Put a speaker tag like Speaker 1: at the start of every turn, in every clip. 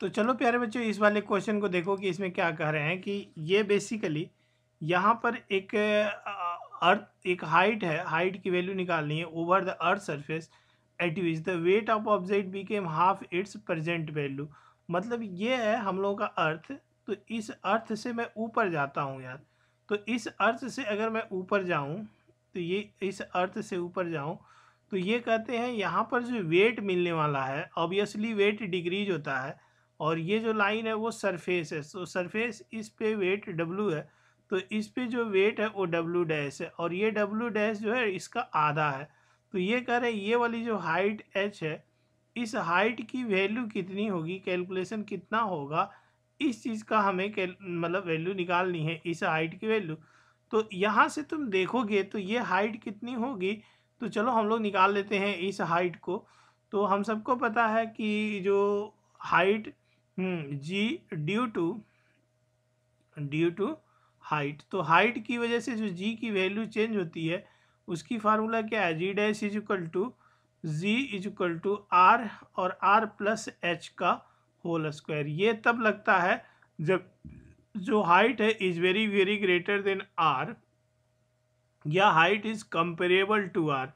Speaker 1: तो चलो प्यारे बच्चों इस वाले क्वेश्चन को देखो कि इसमें क्या कह रहे हैं कि ये बेसिकली यहाँ पर एक अर्थ एक हाइट है हाइट की वैल्यू निकालनी है over the earth surface at which the weight of object came half its present value मतलब ये है हम लोगों का अर्थ तो इस अर्थ से मैं ऊपर जाता हूँ यार तो इस अर्थ से अगर मैं ऊपर जाऊँ तो ये इस अर्थ से ऊपर जाऊँ तो ये कहते हैं यहाँ पर जो वेट मिलने वाला है ऑब्वियसली वेट डिक्रीज होता है और ये जो लाइन है वो सरफेस है तो सरफेस इस पे वेट W है तो इस पे जो वेट है वो W डैश है और ये डब्लू डैश जो है इसका आधा है तो ये कह रहे हैं ये वाली जो हाइट एच है इस हाइट की वैल्यू कितनी होगी कैलकुलेशन कितना होगा इस चीज़ का हमें मतलब वैल्यू निकालनी है इस हाइट की वैल्यू तो यहाँ से तुम देखोगे तो ये हाइट कितनी होगी तो चलो हम लोग निकाल लेते हैं इस हाइट को तो हम सबको पता है कि जो height G due to due to height तो हाइट की वजह से जो जी की वैल्यू चेंज होती है उसकी फार्मूला क्या है G dash is equal to G is equal to R और आर प्लस एच का होल स्क्वायर ये तब लगता है जब जो हाइट है is very very greater than R या height is comparable to R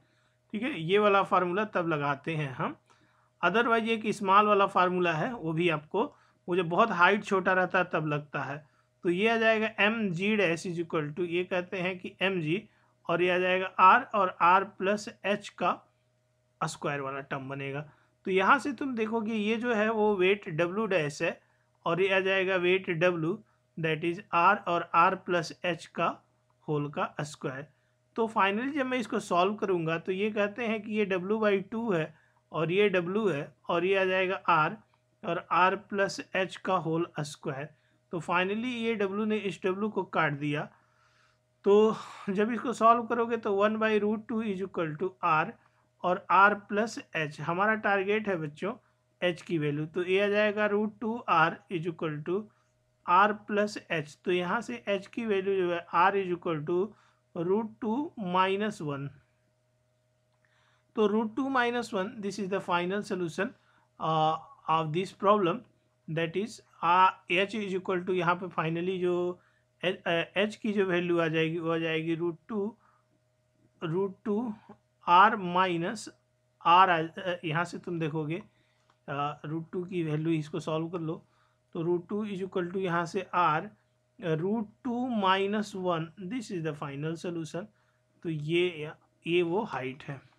Speaker 1: ठीक है ये वाला फार्मूला तब लगाते हैं हम अदरवाइज एक स्मॉल वाला फार्मूला है वो भी आपको वो जब बहुत हाइट छोटा रहता है तब लगता है तो ये आ जाएगा M G dash is equal to ये कहते हैं कि एम जी और ये आ जाएगा आर और आर प्लस एच का स्क्वायर वाला टर्म बनेगा तो यहाँ से तुम देखोगे ये जो है वो वेट डब्लू डैश है और ये आ जाएगा weight W that is R और आर प्लस एच का होल का स्क्वायर तो फाइनली जब मैं इसको सॉल्व करूँगा तो ये कहते हैं कि ये डब्लू बाई टू है और ये डब्लू है और ये आ जाएगा आर और आर प्लस एच का होल स्क्वायर तो फाइनली ये डब्लू ने इस डब्लू को काट दिया तो जब इसको सॉल्व करोगे तो one by root two is equal to R और आर प्लस एच हमारा टारगेट है बच्चों एच की वैल्यू तो ये आ जाएगा root two R is equal to R plus H तो यहाँ से एच की वैल्यू जो है R is equal to root two minus one तो root two minus one this is the final solution of this problem that is H is equal to यहाँ पे finally जो एच uh, uh, की जो value आ जाएगी वो आ जाएगी root two root two R minus R यहाँ से तुम देखोगे रूट uh, टू की वैल्यू इसको सॉल्व कर लो तो root two is equal to यहाँ से R root two minus one this is the final solution तो ये ये वो हाइट है